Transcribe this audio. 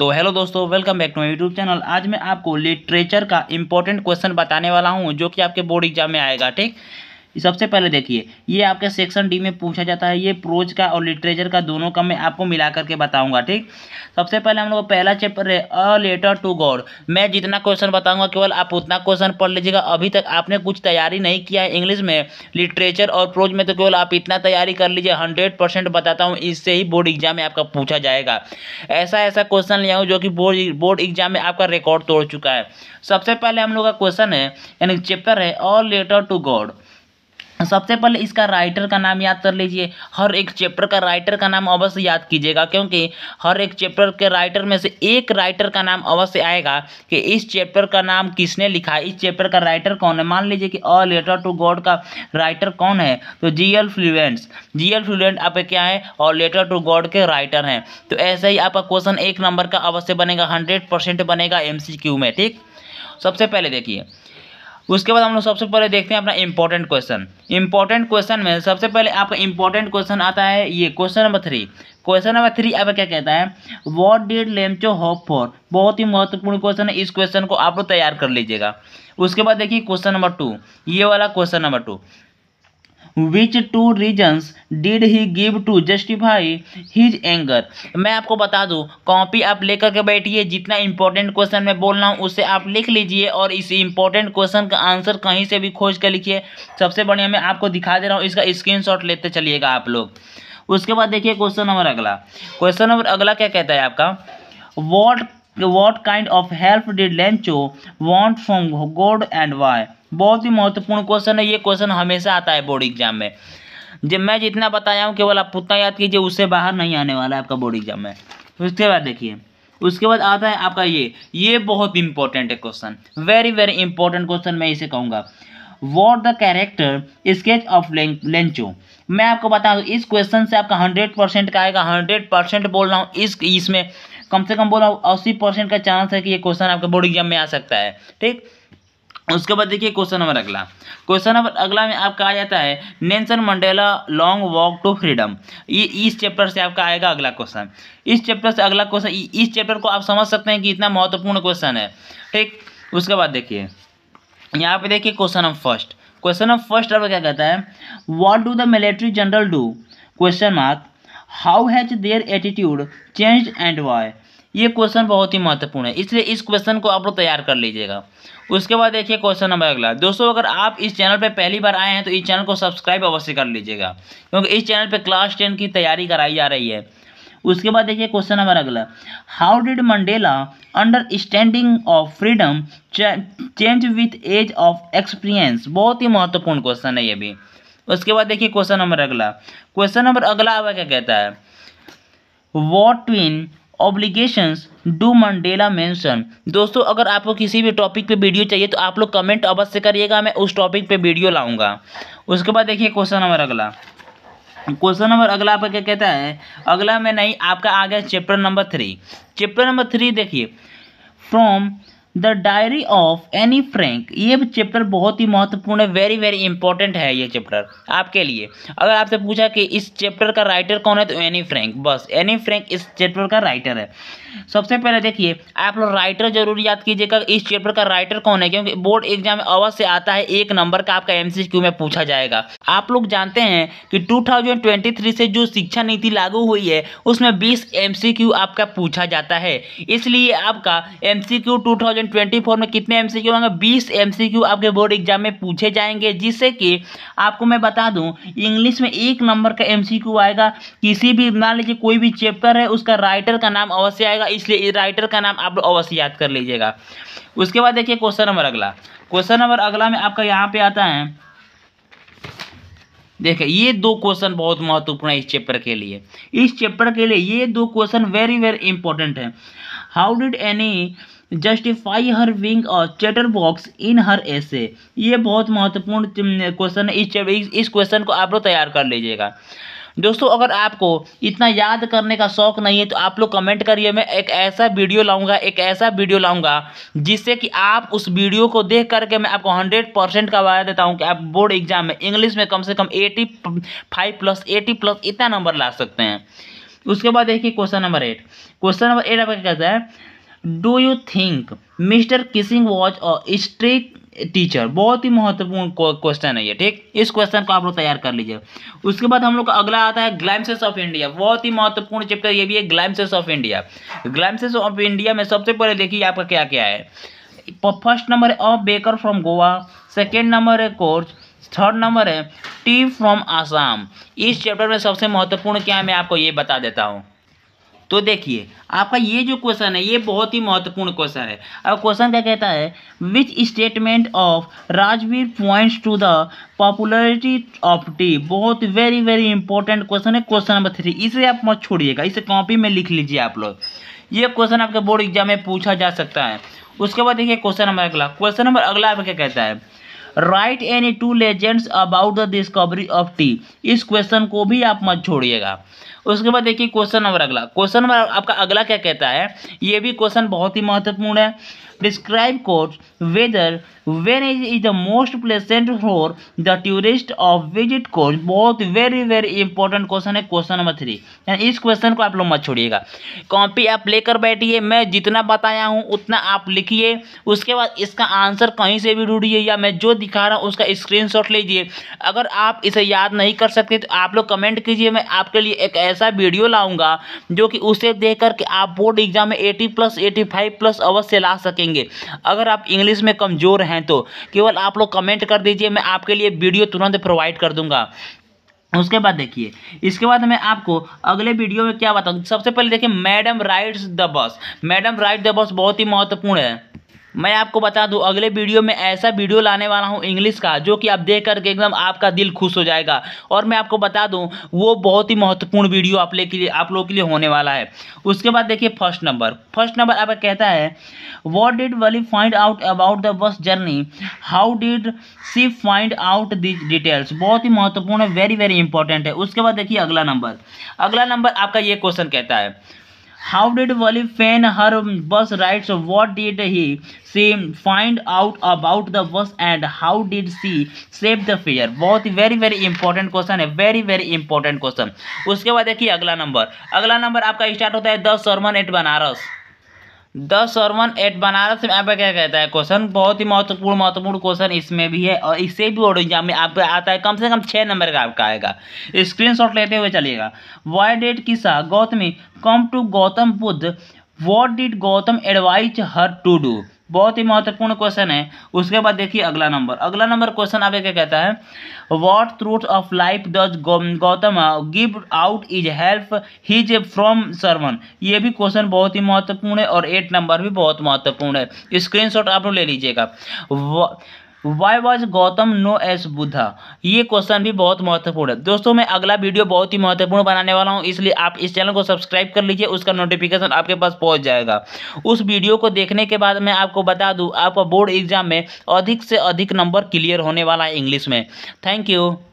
तो हेलो दोस्तों welcome back to my YouTube channel आज मैं आपको लिटरेचर का इंपॉर्टेंट क्वेश्चन बताने वाला हूँ जो कि आपके बोर्ड एग्जाम में आएगा ठीक सबसे पहले देखिए ये आपके सेक्शन डी में पूछा जाता है ये प्रोज का और लिटरेचर का दोनों का मैं आपको मिला करके बताऊंगा ठीक सबसे पहले हम लोग पहला चैप्टर है अ लेटर टू गॉड मैं जितना क्वेश्चन बताऊंगा केवल आप उतना क्वेश्चन पढ़ लीजिएगा अभी तक आपने कुछ तैयारी नहीं किया है इंग्लिश में लिटरेचर और प्रोज में तो केवल आप इतना तैयारी कर लीजिए हंड्रेड परसेंट बताता हूँ इससे ही बोर्ड एग्जाम में आपका पूछा जाएगा ऐसा ऐसा क्वेश्चन लिया हूँ जो कि बोर्ड बोर्ड एग्जाम में आपका रिकॉर्ड तोड़ चुका है सबसे पहले हम लोग का क्वेश्चन है यानी चैप्टर है अ लेटर टू गॉड सबसे पहले इसका राइटर का नाम याद कर लीजिए हर एक चैप्टर का राइटर का नाम अवश्य याद कीजिएगा क्योंकि हर एक चैप्टर के राइटर में से एक राइटर का नाम अवश्य आएगा कि इस चैप्टर का नाम किसने लिखा है इस चैप्टर का राइटर कौन है मान लीजिए कि अ लेटर टू गॉड का राइटर कौन है तो G L Fuentes G L Fuentes आपके क्या है और लेटर टू गॉड के राइटर हैं तो ऐसे ही आपका क्वेश्चन एक नंबर का अवश्य बनेगा हंड्रेड बनेगा एम में ठीक सबसे पहले देखिए उसके बाद हम लोग सबसे पहले देखते हैं अपना इंपॉर्टेंट क्वेश्चन इंपॉर्टेंट क्वेश्चन में सबसे पहले आपका इंपॉर्टेंट क्वेश्चन आता है ये question number three question number three अब क्या कहता है what did Lencho hope for बहुत ही महत्वपूर्ण क्वेश्चन है इस क्वेश्चन को आप लोग तैयार कर लीजिएगा उसके बाद देखिए क्वेश्चन नंबर टू ये वाला question number two which two reasons did he give to justify his anger मैं आपको बता दूँ कॉपी आप लेकर के बैठिए जितना इंपॉर्टेंट क्वेश्चन मैं बोल रहा हूँ उसे आप लिख लीजिए और इस इंपॉर्टेंट क्वेश्चन का आंसर कहीं से भी खोज कर लिखिए सबसे बढ़िया मैं आपको दिखा दे रहा हूँ इसका शॉट लेते चलिएगा आप लोग उसके बाद देखिए क्वेश्चन नंबर अगला क्वेश्चन नंबर अगला क्या कहता है आपका what what kind of help did Lencho want from God and why बहुत ही महत्वपूर्ण क्वेश्चन है ये क्वेश्चन हमेशा आता है बोर्ड एग्जाम में जब मैं जितना बताया हूँ केवल आप उतना याद कीजिए उससे बाहर नहीं आने वाला है आपका बोर्ड एग्जाम में उसके बाद देखिए उसके बाद आता है आपका ये ये बहुत इंपॉर्टेंट है question very very important question मैं इसे कहूँगा what the character sketch of Lencho मैं आपको बताऊँ इस क्वेश्चन से आपका हंड्रेड परसेंट का आएगा हंड्रेड परसेंट बोल रहा हूँ इस इसमें कम से कम बोला अस्सी परसेंट का चांस है कि ये क्वेश्चन आपके बोर्ड एग्जाम में आ सकता है ठीक उसके बाद देखिए क्वेश्चन नंबर अगला क्वेश्चन नंबर अगला में आपका आ जाता है Nelson Mandela long walk to freedom ये इस चैप्टर से आपका आएगा अगला क्वेश्चन इस चैप्टर से अगला क्वेश्चन इस चैप्टर को आप समझ सकते हैं कि इतना महत्वपूर्ण क्वेश्चन है ठीक उसके बाद देखिए यहाँ पे देखिए question number first question number first आपका क्या कहता है what do the military general do question mark how has their attitude change and why ये क्वेश्चन बहुत ही महत्वपूर्ण है इसलिए इस क्वेश्चन को आप लोग तैयार कर लीजिएगा उसके बाद देखिए क्वेश्चन नंबर अगला दोस्तों अगर आप इस चैनल पर पहली बार आए हैं तो इस चैनल को सब्सक्राइब अवश्य कर लीजिएगा क्योंकि इस चैनल पर क्लास टेन की तैयारी कराई जा रही है उसके बाद देखिए क्वेश्चन नंबर अगला how did Mandela understanding of freedom change with age of experience बहुत ही महत्वपूर्ण क्वेश्चन है ये भी उसके बाद देखिए क्वेश्चन नंबर अगला क्वेश्चन नंबर अगला आवा क्या कहता है what twin obligations do Mandela mention दोस्तों अगर आपको किसी भी टॉपिक पे वीडियो चाहिए तो आप लोग कमेंट अवश्य करिएगा मैं उस टॉपिक पे वीडियो लाऊंगा उसके बाद देखिए क्वेश्चन नंबर अगला क्वेश्चन नंबर अगला आपका क्या कहता है अगला में नहीं आपका आ गया chapter number three chapter number three देखिए from the diary of Anne Frank ये चैप्टर बहुत ही महत्वपूर्ण है वेरी वेरी इंपॉर्टेंट है ये चैप्टर आपके लिए अगर आपसे पूछा कि इस चैप्टर का राइटर कौन है तो एनी फ्रैंक बस एनी फ्रैंक इस चैप्टर का राइटर है सबसे पहले देखिए आप लोग राइटर जरूर याद कीजिएगा इस चैप्टर का राइटर कौन है क्योंकि बोर्ड एग्जाम में अवश्य आता है एक नंबर का आपका एमसीक्यू में पूछा जाएगा आप लोग जानते हैं कि टू से जो शिक्षा नीति लागू हुई है उसमें बीस एम आपका पूछा जाता है इसलिए आपका एमसीक्यू 2023 2024 में कितने एमसीक्यू होंगे 20 एमसीक्यू आपके बोर्ड एग्जाम में पूछे जाएंगे जिससे कि आपको मैं बता दूं इंग्लिश में एक नंबर का एमसीक्यू आएगा किसी भी मान लीजिए कोई भी चैप्टर है उसका राइटर का नाम अवश्य आएगा इसलिए राइटर का नाम आप अवश्य याद कर लीजिएगा उसके बाद देखिए क्वेश्चन नंबर अगला क्वेश्चन नंबर अगला में आपका यहाँ पे आता है देखिए ये दो क्वेश्चन बहुत महत्वपूर्ण है इस चैप्टर के लिए इस चैप्टर के लिए ये दो क्वेश्चन वेरी वेरी इंपॉर्टेंट है how did Anne justify her being और चैटर बॉक्स इन हर ऐसे ये बहुत महत्वपूर्ण क्वेश्चन है इस इस क्वेश्चन को आप लोग तैयार कर लीजिएगा दोस्तों अगर आपको इतना याद करने का शौक नहीं है तो आप लोग कमेंट करिए मैं एक ऐसा वीडियो लाऊंगा एक ऐसा वीडियो लाऊंगा जिससे कि आप उस वीडियो को देख करके मैं आपको हंड्रेड परसेंट का वादा देता हूं कि आप बोर्ड एग्जाम में इंग्लिश में कम से कम eighty five plus eighty plus इतना नंबर ला सकते हैं उसके बाद देखिए question number eight question number eight आपका कहता है do you think Mr Keesing was a strict teacher बहुत ही महत्वपूर्ण क्वेश्चन है ये ठीक इस क्वेश्चन को आप लोग तैयार कर लीजिए उसके बाद हम लोग का अगला आता है ग्लाइम्सेस ऑफ इंडिया बहुत ही महत्वपूर्ण चैप्टर ये भी है glimpses of India glimpses of India में सबसे पहले देखिए आपका क्या क्या है फर्स्ट नंबर है a baker from Goa second number है कोर्स थर्ड नंबर है टी फ्रॉम आसाम इस चैप्टर में सबसे महत्वपूर्ण क्या है मैं आपको ये बता देता हूँ तो देखिए आपका ये जो क्वेश्चन है ये बहुत ही महत्वपूर्ण क्वेश्चन है अब क्वेश्चन क्या कहता है which statement of Rajvir points to the popularity of tea बहुत वेरी वेरी इंपॉर्टेंट क्वेश्चन है क्वेश्चन नंबर थ्री इसे आप मत छोड़िएगा इसे कॉपी में लिख लीजिए आप लोग ये क्वेश्चन आपके बोर्ड एग्जाम में पूछा जा सकता है उसके बाद देखिए क्वेश्चन नंबर अगला क्वेश्चन नंबर अगला आपका क्या कहता है write any two legends about the discovery of tea इस क्वेश्चन को भी आप मत छोड़िएगा उसके बाद देखिए क्वेश्चन नंबर अगला क्वेश्चन नंबर आपका अगला क्या कहता है ये भी क्वेश्चन बहुत ही महत्वपूर्ण है describe Coorg weather when is is the most pleasant for the tourist of visit Coorg बहुत वेरी वेरी इंपॉर्टेंट क्वेश्चन है क्वेश्चन नंबर थ्री इस क्वेश्चन को आप लोग मत छोड़िएगा कॉपी आप लेकर बैठिए मैं जितना बताया हूँ उतना आप लिखिए उसके बाद इसका आंसर कहीं से भी ढूंढिए या मैं जो दिखा रहा हूँ उसका शॉट लीजिए अगर आप इसे याद नहीं कर सकते तो आप लोग कमेंट कीजिए मैं आपके लिए एक ऐसा वीडियो लाऊंगा जो कि उसे देख करके आप बोर्ड एग्जाम में 80 प्लस 85 प्लस अवश्य ला सकेंगे अगर आप इंग्लिश में कमज़ोर हैं तो केवल आप लोग कमेंट कर दीजिए मैं आपके लिए वीडियो तुरंत प्रोवाइड कर दूंगा उसके बाद देखिए इसके बाद मैं आपको अगले वीडियो में क्या बताऊँ सबसे पहले देखिए madam rides the bus madam ride the bus बहुत ही महत्वपूर्ण है मैं आपको बता दूं अगले वीडियो में ऐसा वीडियो लाने वाला हूं इंग्लिश का जो कि आप देख करके एकदम आपका दिल खुश हो जाएगा और मैं आपको बता दूं वो बहुत ही महत्वपूर्ण वीडियो आप लोग के लिए आप लोगों के लिए होने वाला है उसके बाद देखिए फर्स्ट नंबर फर्स्ट नंबर आपका कहता है what did Valli find out about the bus journey how did she find out this details बहुत ही महत्वपूर्ण है वेरी वेरी इंपॉर्टेंट है उसके बाद देखिए अगला नंबर अगला नंबर आपका ये क्वेश्चन कहता है how did Valli fan her bus rides what did he see find out about the bus and how did she save the fare बहुत ही वेरी वेरी इंपॉर्टेंट क्वेश्चन है वेरी वेरी इंपॉर्टेंट क्वेश्चन उसके बाद देखिए अगला number अगला number आपका start होता है the sermon at Benares the sermon at Benares में आपका क्या कहता है क्वेश्चन बहुत ही महत्वपूर्ण महत्वपूर्ण क्वेश्चन इसमें भी है और इससे भी बोर्ड एग्जाम में आपका आता है कम से कम छः नंबर का आपका आएगा स्क्रीनशॉट लेते हुए चलिएगा why did Kisa Gotami come to Gautam Buddha what did Gautam advise her to do बहुत ही महत्वपूर्ण क्वेश्चन है उसके बाद देखिए अगला नंबर अगला नंबर क्वेश्चन आगे क्या कहता है what truth of life does Gautam give out is help his from sermon ये भी क्वेश्चन बहुत ही महत्वपूर्ण है और एट नंबर भी बहुत महत्वपूर्ण है स्क्रीनशॉट आप लोग ले लीजिएगा why was Gautam known as Buddha ये क्वेश्चन भी बहुत महत्वपूर्ण है दोस्तों मैं अगला वीडियो बहुत ही महत्वपूर्ण बनाने वाला हूँ इसलिए आप इस चैनल को सब्सक्राइब कर लीजिए उसका नोटिफिकेशन आपके पास पहुँच जाएगा उस वीडियो को देखने के बाद मैं आपको बता दूँ आपका बोर्ड एग्जाम में अधिक से अधिक नंबर क्लियर होने वाला है इंग्लिश में थैंक यू